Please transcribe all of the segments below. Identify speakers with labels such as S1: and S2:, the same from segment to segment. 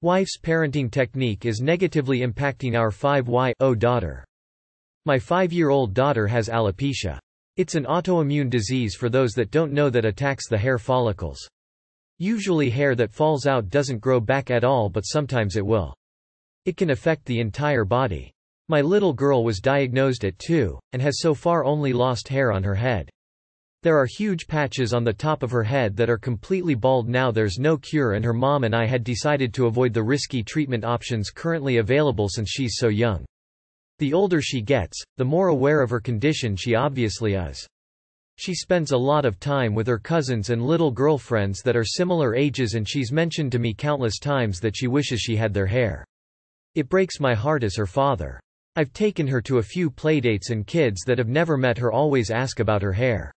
S1: Wife's parenting technique is negatively impacting our 5 y/o daughter. My five-year-old daughter has alopecia. It's an autoimmune disease for those that don't know that attacks the hair follicles. Usually hair that falls out doesn't grow back at all but sometimes it will. It can affect the entire body. My little girl was diagnosed at 2, and has so far only lost hair on her head. There are huge patches on the top of her head that are completely bald now there's no cure and her mom and I had decided to avoid the risky treatment options currently available since she's so young. The older she gets, the more aware of her condition she obviously is. She spends a lot of time with her cousins and little girlfriends that are similar ages and she's mentioned to me countless times that she wishes she had their hair. It breaks my heart as her father. I've taken her to a few playdates and kids that have never met her always ask about her hair.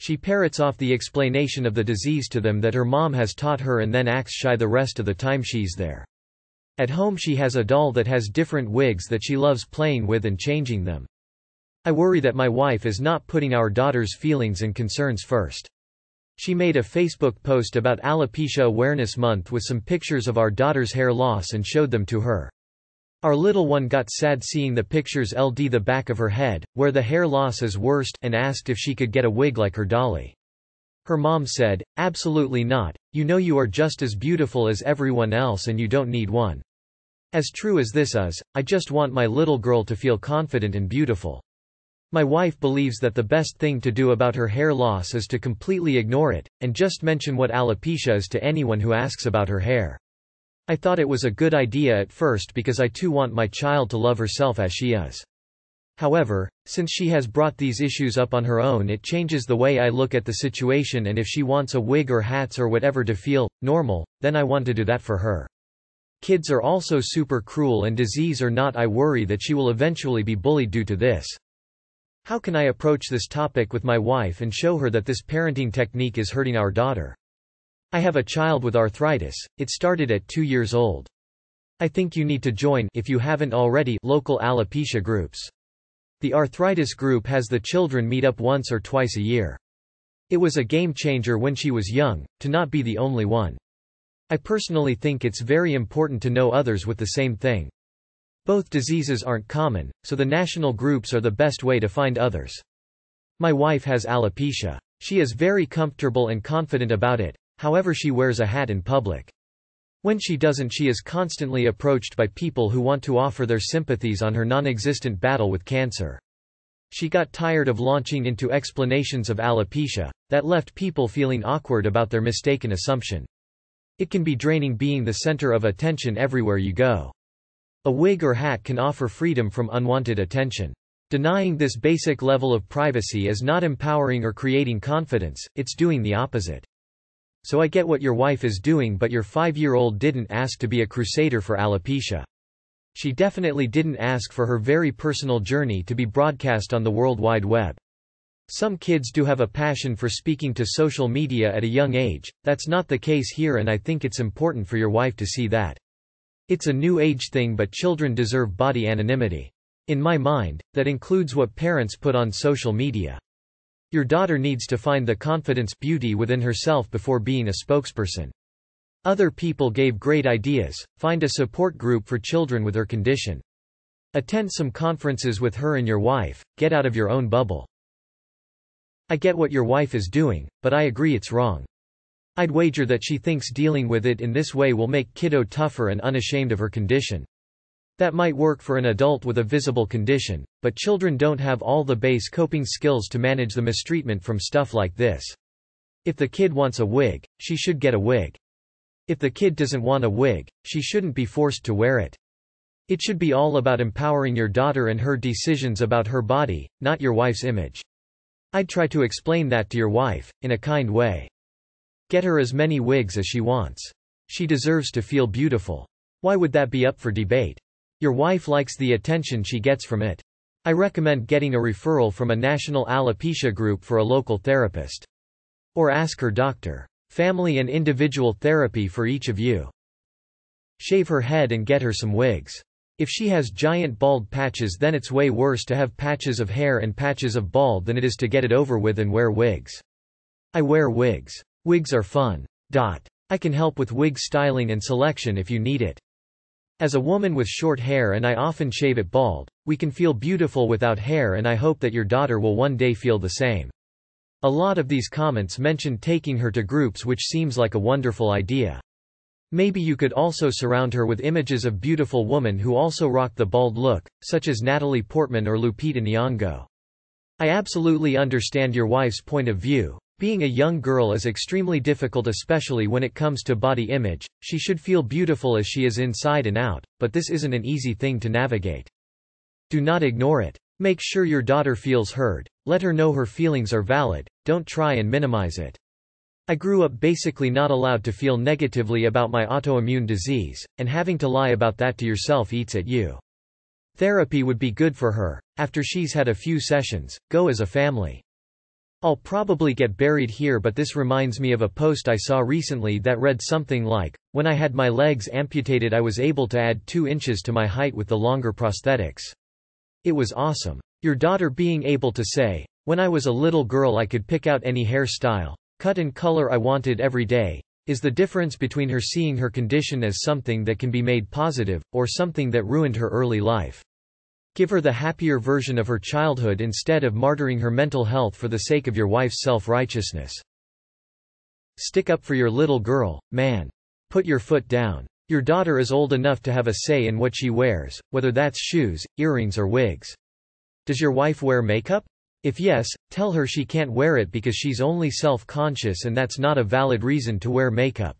S1: She parrots off the explanation of the disease to them that her mom has taught her and then acts shy the rest of the time she's there. At home she has a doll that has different wigs that she loves playing with and changing them. I worry that my wife is not putting our daughter's feelings and concerns first. She made a Facebook post about Alopecia Awareness Month with some pictures of our daughter's hair loss and showed them to her. Our little one got sad seeing the pictures LD the back of her head, where the hair loss is worst, and asked if she could get a wig like her dolly. Her mom said, absolutely not, you know you are just as beautiful as everyone else and you don't need one. As true as this is, I just want my little girl to feel confident and beautiful. My wife believes that the best thing to do about her hair loss is to completely ignore it, and just mention what alopecia is to anyone who asks about her hair. I thought it was a good idea at first because I too want my child to love herself as she is. However, since she has brought these issues up on her own it changes the way I look at the situation and if she wants a wig or hats or whatever to feel, normal, then I want to do that for her. Kids are also super cruel and disease or not I worry that she will eventually be bullied due to this. How can I approach this topic with my wife and show her that this parenting technique is hurting our daughter? I have a child with arthritis, it started at 2 years old. I think you need to join if you haven't already local alopecia groups. The arthritis group has the children meet up once or twice a year. It was a game changer when she was young, to not be the only one. I personally think it's very important to know others with the same thing. Both diseases aren't common, so the national groups are the best way to find others. My wife has alopecia. She is very comfortable and confident about it, however she wears a hat in public. When she doesn't she is constantly approached by people who want to offer their sympathies on her non-existent battle with cancer. She got tired of launching into explanations of alopecia, that left people feeling awkward about their mistaken assumption. It can be draining being the center of attention everywhere you go. A wig or hat can offer freedom from unwanted attention. Denying this basic level of privacy is not empowering or creating confidence, it's doing the opposite so I get what your wife is doing but your five-year-old didn't ask to be a crusader for alopecia. She definitely didn't ask for her very personal journey to be broadcast on the World Wide Web. Some kids do have a passion for speaking to social media at a young age, that's not the case here and I think it's important for your wife to see that. It's a new age thing but children deserve body anonymity. In my mind, that includes what parents put on social media. Your daughter needs to find the confidence beauty within herself before being a spokesperson. Other people gave great ideas. Find a support group for children with her condition. Attend some conferences with her and your wife. Get out of your own bubble. I get what your wife is doing, but I agree it's wrong. I'd wager that she thinks dealing with it in this way will make kiddo tougher and unashamed of her condition. That might work for an adult with a visible condition, but children don't have all the base coping skills to manage the mistreatment from stuff like this. If the kid wants a wig, she should get a wig. If the kid doesn't want a wig, she shouldn't be forced to wear it. It should be all about empowering your daughter and her decisions about her body, not your wife's image. I'd try to explain that to your wife, in a kind way. Get her as many wigs as she wants. She deserves to feel beautiful. Why would that be up for debate? Your wife likes the attention she gets from it. I recommend getting a referral from a national alopecia group for a local therapist. Or ask her doctor. Family and individual therapy for each of you. Shave her head and get her some wigs. If she has giant bald patches then it's way worse to have patches of hair and patches of bald than it is to get it over with and wear wigs. I wear wigs. Wigs are fun. Dot. I can help with wig styling and selection if you need it. As a woman with short hair and I often shave it bald, we can feel beautiful without hair and I hope that your daughter will one day feel the same. A lot of these comments mentioned taking her to groups which seems like a wonderful idea. Maybe you could also surround her with images of beautiful women who also rock the bald look, such as Natalie Portman or Lupita Nyong'o. I absolutely understand your wife's point of view, being a young girl is extremely difficult especially when it comes to body image, she should feel beautiful as she is inside and out, but this isn't an easy thing to navigate. Do not ignore it. Make sure your daughter feels heard, let her know her feelings are valid, don't try and minimize it. I grew up basically not allowed to feel negatively about my autoimmune disease, and having to lie about that to yourself eats at you. Therapy would be good for her, after she's had a few sessions, go as a family. I'll probably get buried here but this reminds me of a post I saw recently that read something like, when I had my legs amputated I was able to add 2 inches to my height with the longer prosthetics. It was awesome. Your daughter being able to say, when I was a little girl I could pick out any hairstyle, cut and color I wanted every day, is the difference between her seeing her condition as something that can be made positive, or something that ruined her early life. Give her the happier version of her childhood instead of martyring her mental health for the sake of your wife's self-righteousness. Stick up for your little girl, man. Put your foot down. Your daughter is old enough to have a say in what she wears, whether that's shoes, earrings or wigs. Does your wife wear makeup? If yes, tell her she can't wear it because she's only self-conscious and that's not a valid reason to wear makeup.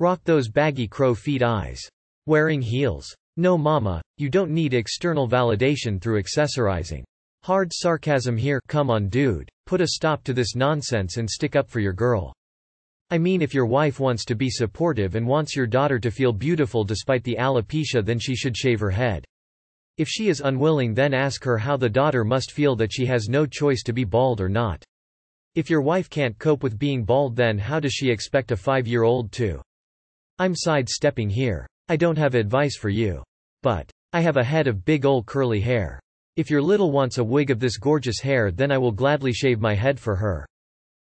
S1: Rock those baggy crow feet eyes. Wearing heels. No mama, you don't need external validation through accessorizing. Hard sarcasm here, come on dude, put a stop to this nonsense and stick up for your girl. I mean if your wife wants to be supportive and wants your daughter to feel beautiful despite the alopecia then she should shave her head. If she is unwilling then ask her how the daughter must feel that she has no choice to be bald or not. If your wife can't cope with being bald then how does she expect a five-year-old to? I'm sidestepping here. I don't have advice for you. But. I have a head of big ol' curly hair. If your little wants a wig of this gorgeous hair then I will gladly shave my head for her.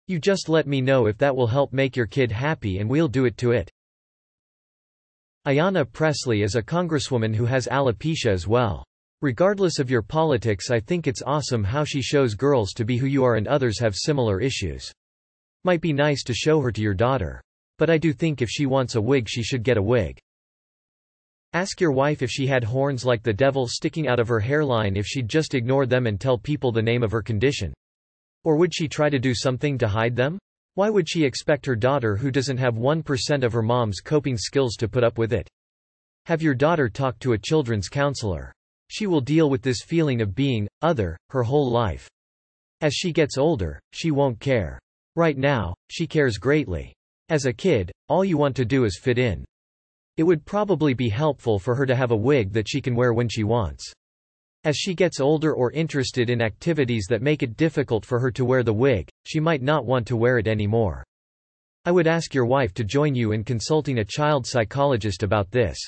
S1: You just let me know if that will help make your kid happy and we'll do it to it. Ayanna Presley is a congresswoman who has alopecia as well. Regardless of your politics I think it's awesome how she shows girls to be who you are and others have similar issues. Might be nice to show her to your daughter. But I do think if she wants a wig she should get a wig. Ask your wife if she had horns like the devil sticking out of her hairline if she'd just ignore them and tell people the name of her condition. Or would she try to do something to hide them? Why would she expect her daughter who doesn't have 1% of her mom's coping skills to put up with it? Have your daughter talk to a children's counselor. She will deal with this feeling of being, other, her whole life. As she gets older, she won't care. Right now, she cares greatly. As a kid, all you want to do is fit in. It would probably be helpful for her to have a wig that she can wear when she wants. As she gets older or interested in activities that make it difficult for her to wear the wig, she might not want to wear it anymore. I would ask your wife to join you in consulting a child psychologist about this.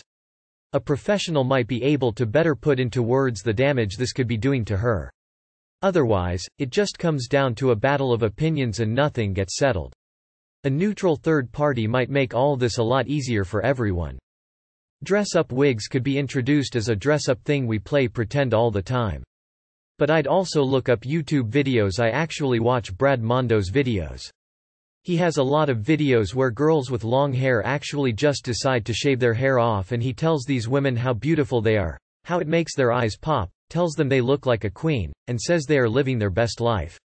S1: A professional might be able to better put into words the damage this could be doing to her. Otherwise, it just comes down to a battle of opinions and nothing gets settled. A neutral third party might make all this a lot easier for everyone. Dress-up wigs could be introduced as a dress-up thing we play pretend all the time. But I'd also look up YouTube videos I actually watch Brad Mondo's videos. He has a lot of videos where girls with long hair actually just decide to shave their hair off and he tells these women how beautiful they are, how it makes their eyes pop, tells them they look like a queen, and says they are living their best life.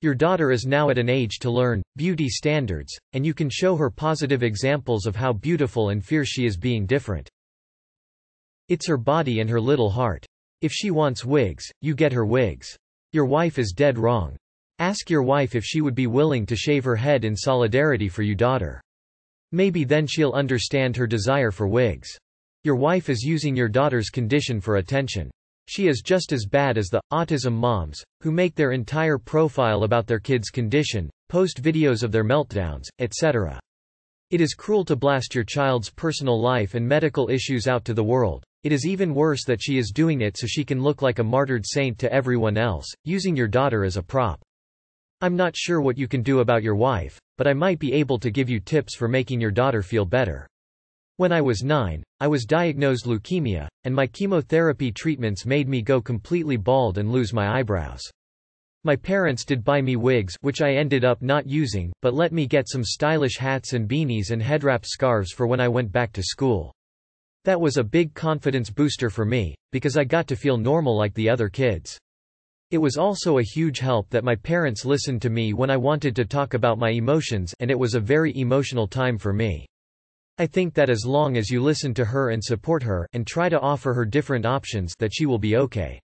S1: Your daughter is now at an age to learn beauty standards, and you can show her positive examples of how beautiful and fierce she is being different. It's her body and her little heart. If she wants wigs, you get her wigs. Your wife is dead wrong. Ask your wife if she would be willing to shave her head in solidarity for you daughter. Maybe then she'll understand her desire for wigs. Your wife is using your daughter's condition for attention. She is just as bad as the autism moms, who make their entire profile about their kids' condition, post videos of their meltdowns, etc. It is cruel to blast your child's personal life and medical issues out to the world. It is even worse that she is doing it so she can look like a martyred saint to everyone else, using your daughter as a prop. I'm not sure what you can do about your wife, but I might be able to give you tips for making your daughter feel better. When I was nine, I was diagnosed leukemia, and my chemotherapy treatments made me go completely bald and lose my eyebrows. My parents did buy me wigs which I ended up not using, but let me get some stylish hats and beanies and headwrap scarves for when I went back to school. That was a big confidence booster for me, because I got to feel normal like the other kids. It was also a huge help that my parents listened to me when I wanted to talk about my emotions and it was a very emotional time for me. I think that as long as you listen to her and support her, and try to offer her different options that she will be okay.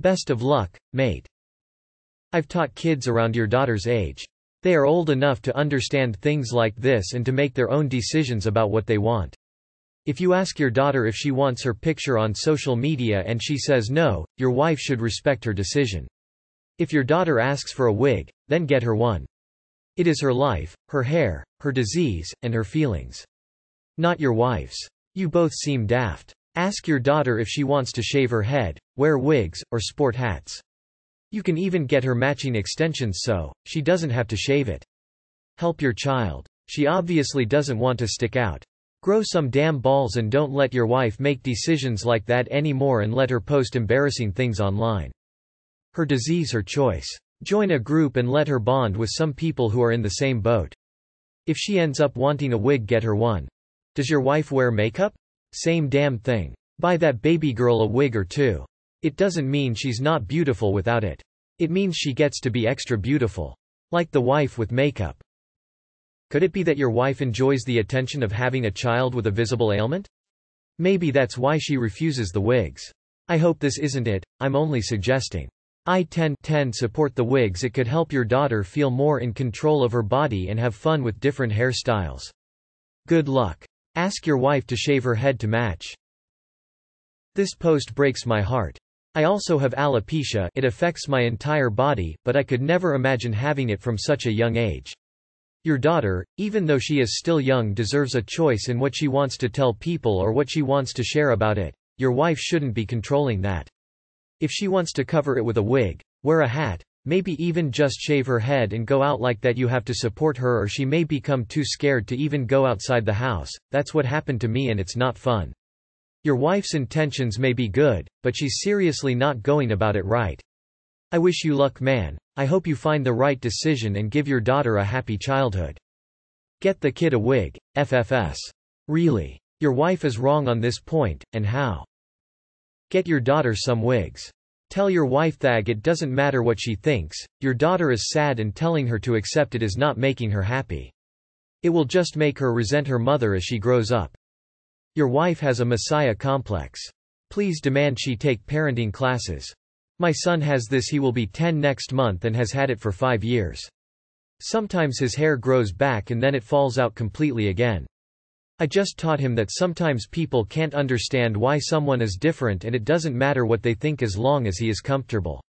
S1: Best of luck, mate. I've taught kids around your daughter's age. They are old enough to understand things like this and to make their own decisions about what they want. If you ask your daughter if she wants her picture on social media and she says no, your wife should respect her decision. If your daughter asks for a wig, then get her one. It is her life, her hair, her disease, and her feelings. Not your wife's. You both seem daft. Ask your daughter if she wants to shave her head, wear wigs, or sport hats. You can even get her matching extensions so she doesn't have to shave it. Help your child. She obviously doesn't want to stick out. Grow some damn balls and don't let your wife make decisions like that anymore and let her post embarrassing things online. Her disease her choice. Join a group and let her bond with some people who are in the same boat. If she ends up wanting a wig get her one. Does your wife wear makeup? Same damn thing. Buy that baby girl a wig or two. It doesn't mean she's not beautiful without it. It means she gets to be extra beautiful. Like the wife with makeup. Could it be that your wife enjoys the attention of having a child with a visible ailment? Maybe that's why she refuses the wigs. I hope this isn't it, I'm only suggesting. I 10 10 support the wigs it could help your daughter feel more in control of her body and have fun with different hairstyles. Good luck. Ask your wife to shave her head to match. This post breaks my heart. I also have alopecia, it affects my entire body, but I could never imagine having it from such a young age. Your daughter, even though she is still young deserves a choice in what she wants to tell people or what she wants to share about it. Your wife shouldn't be controlling that. If she wants to cover it with a wig, wear a hat, Maybe even just shave her head and go out like that you have to support her or she may become too scared to even go outside the house, that's what happened to me and it's not fun. Your wife's intentions may be good, but she's seriously not going about it right. I wish you luck man, I hope you find the right decision and give your daughter a happy childhood. Get the kid a wig, FFS. Really. Your wife is wrong on this point, and how? Get your daughter some wigs. Tell your wife that it doesn't matter what she thinks, your daughter is sad and telling her to accept it is not making her happy. It will just make her resent her mother as she grows up. Your wife has a messiah complex. Please demand she take parenting classes. My son has this he will be 10 next month and has had it for 5 years. Sometimes his hair grows back and then it falls out completely again. I just taught him that sometimes people can't understand why someone is different and it doesn't matter what they think as long as he is comfortable.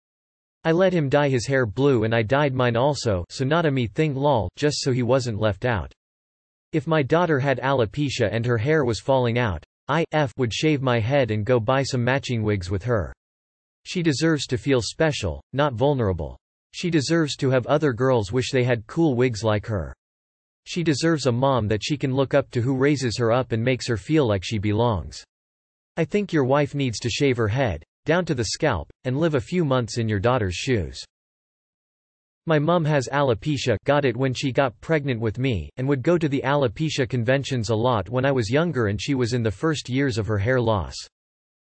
S1: I let him dye his hair blue and I dyed mine also so not a me thing lol, just so he wasn't left out. If my daughter had alopecia and her hair was falling out, I F would shave my head and go buy some matching wigs with her. She deserves to feel special, not vulnerable. She deserves to have other girls wish they had cool wigs like her she deserves a mom that she can look up to who raises her up and makes her feel like she belongs. I think your wife needs to shave her head, down to the scalp, and live a few months in your daughter's shoes. My mom has alopecia got it when she got pregnant with me, and would go to the alopecia conventions a lot when I was younger and she was in the first years of her hair loss.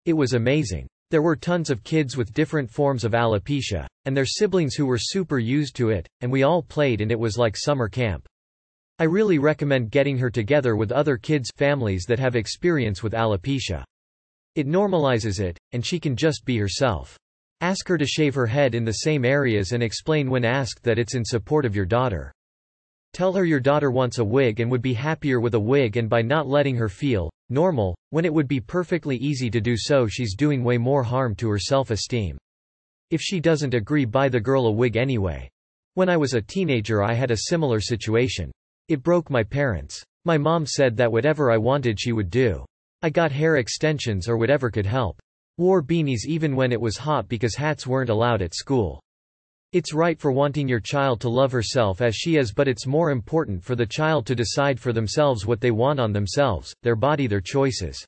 S1: It was amazing. There were tons of kids with different forms of alopecia, and their siblings who were super used to it, and we all played and it was like summer camp. I really recommend getting her together with other kids families that have experience with alopecia. It normalizes it, and she can just be herself. Ask her to shave her head in the same areas and explain when asked that it's in support of your daughter. Tell her your daughter wants a wig and would be happier with a wig and by not letting her feel normal, when it would be perfectly easy to do so she's doing way more harm to her self-esteem. If she doesn't agree buy the girl a wig anyway. When I was a teenager I had a similar situation. It broke my parents. My mom said that whatever I wanted she would do. I got hair extensions or whatever could help. Wore beanies even when it was hot because hats weren't allowed at school. It's right for wanting your child to love herself as she is but it's more important for the child to decide for themselves what they want on themselves, their body their choices.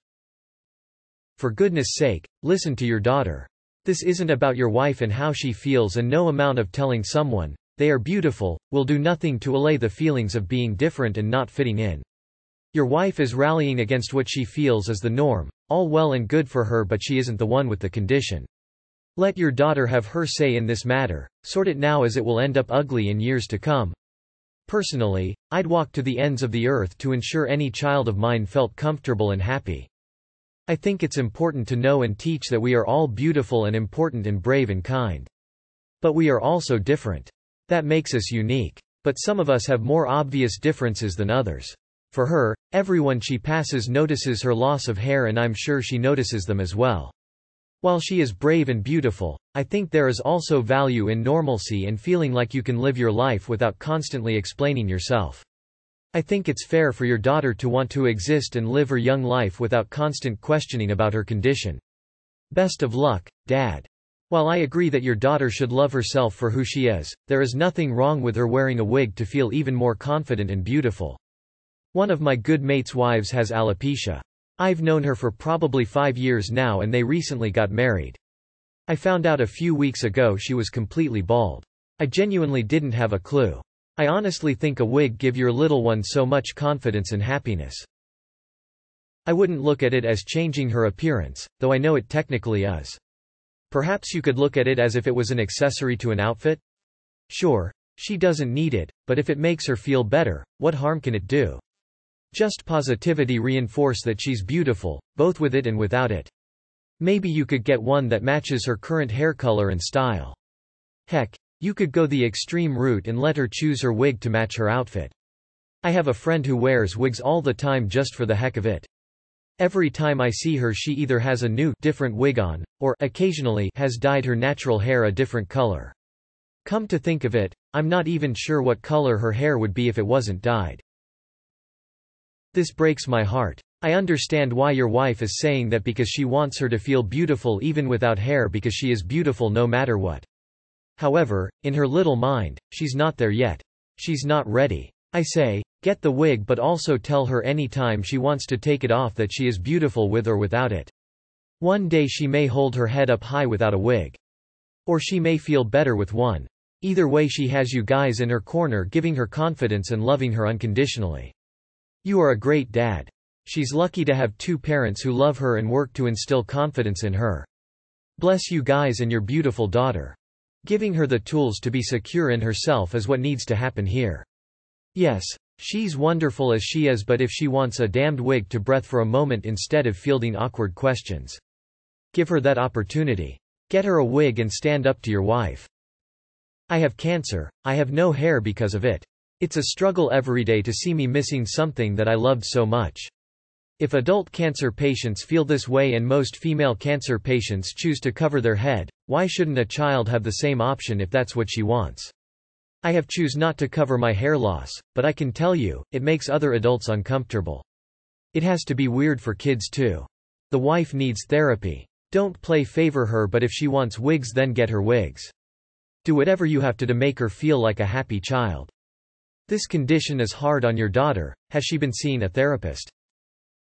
S1: For goodness sake, listen to your daughter. This isn't about your wife and how she feels and no amount of telling someone, they are beautiful, will do nothing to allay the feelings of being different and not fitting in. Your wife is rallying against what she feels is the norm, all well and good for her but she isn't the one with the condition. Let your daughter have her say in this matter, sort it now as it will end up ugly in years to come. Personally, I'd walk to the ends of the earth to ensure any child of mine felt comfortable and happy. I think it's important to know and teach that we are all beautiful and important and brave and kind. But we are also different. That makes us unique. But some of us have more obvious differences than others. For her, everyone she passes notices her loss of hair and I'm sure she notices them as well. While she is brave and beautiful, I think there is also value in normalcy and feeling like you can live your life without constantly explaining yourself. I think it's fair for your daughter to want to exist and live her young life without constant questioning about her condition. Best of luck, Dad. While I agree that your daughter should love herself for who she is, there is nothing wrong with her wearing a wig to feel even more confident and beautiful. One of my good mate's wives has alopecia. I've known her for probably five years now and they recently got married. I found out a few weeks ago she was completely bald. I genuinely didn't have a clue. I honestly think a wig give your little one so much confidence and happiness. I wouldn't look at it as changing her appearance, though I know it technically is. Perhaps you could look at it as if it was an accessory to an outfit? Sure. She doesn't need it, but if it makes her feel better, what harm can it do? Just positivity reinforce that she's beautiful, both with it and without it. Maybe you could get one that matches her current hair color and style. Heck, you could go the extreme route and let her choose her wig to match her outfit. I have a friend who wears wigs all the time just for the heck of it. Every time I see her she either has a new different wig on, or occasionally has dyed her natural hair a different color. Come to think of it, I'm not even sure what color her hair would be if it wasn't dyed. This breaks my heart. I understand why your wife is saying that because she wants her to feel beautiful even without hair because she is beautiful no matter what. However, in her little mind, she's not there yet. She's not ready. I say, get the wig but also tell her any time she wants to take it off that she is beautiful with or without it. One day she may hold her head up high without a wig. Or she may feel better with one. Either way she has you guys in her corner giving her confidence and loving her unconditionally. You are a great dad. She's lucky to have two parents who love her and work to instill confidence in her. Bless you guys and your beautiful daughter. Giving her the tools to be secure in herself is what needs to happen here. Yes. She's wonderful as she is but if she wants a damned wig to breath for a moment instead of fielding awkward questions. Give her that opportunity. Get her a wig and stand up to your wife. I have cancer. I have no hair because of it. It's a struggle every day to see me missing something that I loved so much. If adult cancer patients feel this way and most female cancer patients choose to cover their head, why shouldn't a child have the same option if that's what she wants? I have choose not to cover my hair loss, but I can tell you, it makes other adults uncomfortable. It has to be weird for kids too. The wife needs therapy. Don't play favor her but if she wants wigs then get her wigs. Do whatever you have to to make her feel like a happy child. This condition is hard on your daughter, has she been seeing a therapist?